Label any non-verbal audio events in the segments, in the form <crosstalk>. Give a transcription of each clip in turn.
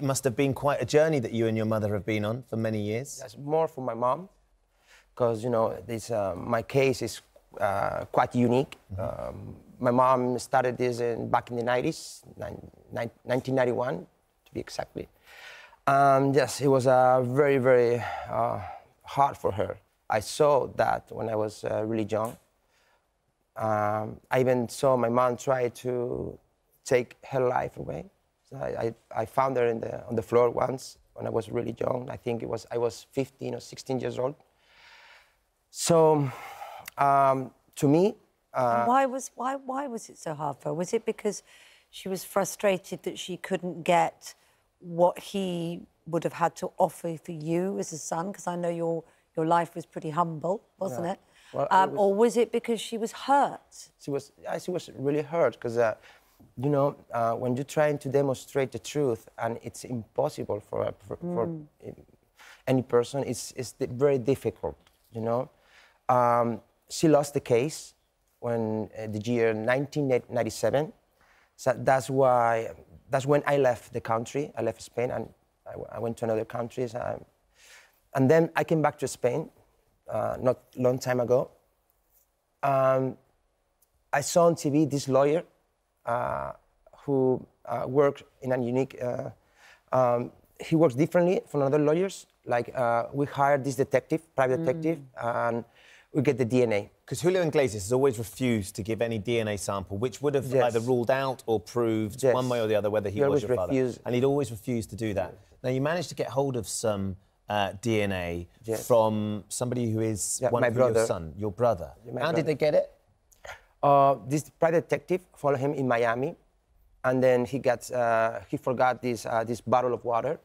it must have been quite a journey that you and your mother have been on for many years. That's more for my mom, because you know this. Uh, my case is uh, quite unique. Mm -hmm. um, my mom started this in, back in the 90s, 1991 to be exactly. And yes, it was uh, very, very uh, hard for her. I saw that when I was uh, really young. Um, I even saw my mom try to take her life away. So I, I, I found her the, on the floor once when I was really young. I think it was I was 15 or 16 years old. So um, to me, uh, why was why why was it so hard for her? Was it because she was frustrated that she couldn't get what he would have had to offer for you as a son? Because I know your your life was pretty humble, wasn't yeah. it? Well, um, was, or was it because she was hurt? She was, yeah, she was really hurt because uh, you know, uh, when you're trying to demonstrate the truth, and it's impossible for, for, mm. for any person, it's, it's very difficult, you know. Um, she lost the case when uh, the year 1997. So that's why, that's when I left the country. I left Spain and I, went to another countries. So and then I came back to Spain uh, not long time ago. Um, I saw on TV this lawyer uh, who uh, works in a unique. Uh, um, he works differently from other lawyers. Like we hired this detective, private mm. detective, and we get the DNA. Because Julio Iglesias has always refused to give any DNA sample, which would have yes. either ruled out or proved yes. one way or the other whether he, he was your refused. father. And he'd always refused to do that. Now, you managed to get hold of some uh, DNA yes. from somebody who is yeah, one of your son, your brother. Yeah, How brother. did they get it? Uh, this private detective followed him in Miami, and then he got uh, he forgot this uh, this bottle of water,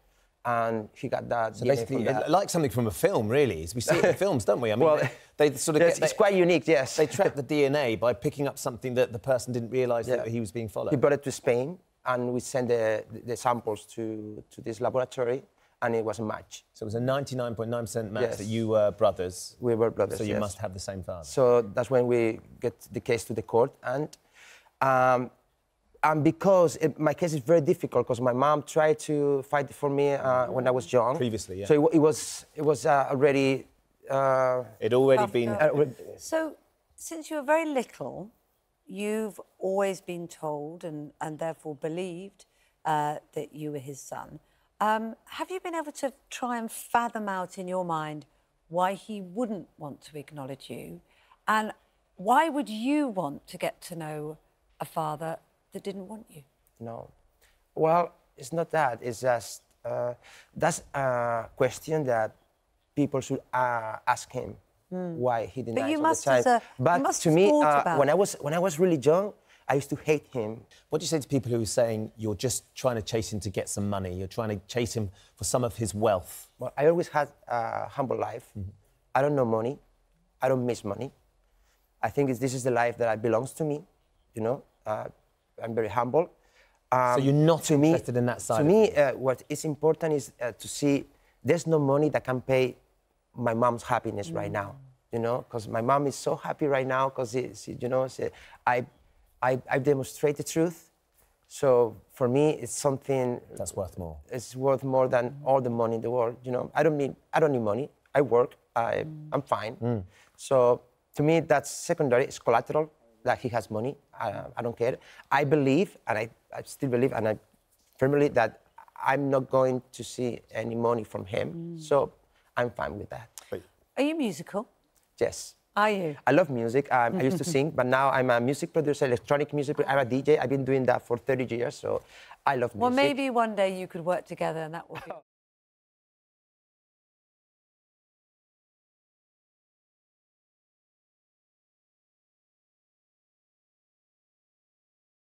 and he got that. So basically, that. like something from a film, really. We see it in <laughs> films, don't we? I mean, well, they, they, sort of yes, get, they, it's quite unique. Yes, they track <laughs> the DNA by picking up something that the person didn't realise yeah. that he was being followed. He brought it to Spain, and we sent the, the samples to to this laboratory, and it was a match. So it was a 99.9% match yes. that you were brothers. We were brothers. So you yes. must have the same father. So that's when we get the case to the court, and um, and because it, my case is very difficult because my mom tried to fight for me uh, when I was young. Previously, yeah. So it, it was it was uh, already. Uh, it already been. Uh, so since you were very little, you've always been told and and therefore believed uh, that you were his son. Um, have you been able to try and fathom out in your mind why he wouldn't want to acknowledge you? And why would you want to get to know a father that didn't want you? No. Well, it's not that. It's just uh, that's a question that people should uh, ask him mm. why he denies but you all must the time. A, but must to me, uh, when I was when I was really young, I used to hate him. What do you say to people who are saying you're just trying to chase him to get some money? You're trying to chase him for some of his wealth? Well, I always had a humble life. Mm -hmm. I don't know money. I don't miss money. I think this is the life that belongs to me. You know, uh, I'm very humble. Um, so you're not to me, interested in that side. To me, uh, what is important is uh, to see there's no money that can pay my mom's happiness mm. right now you know, because my mom is so happy right now because you know, she, uh, I I, I demonstrate the truth. So for me, it's something that's worth more. It's worth more than all the money in the world. You know, I don't need I don't need money. I work. I mm. I'm fine. Mm. So to me, that's secondary. It's collateral that he has money. I, I don't care. I believe, and I, I still believe, and I firmly that I'm not going to see any money from him. Mm. So I'm fine with that. Are you musical? Yes. Are you? I love music. Um, I used to sing, but now I'm a music producer, electronic music. I'm a DJ. I've been doing that for 30 years, so I love music. Well, maybe one day you could work together, and that would. be. <laughs>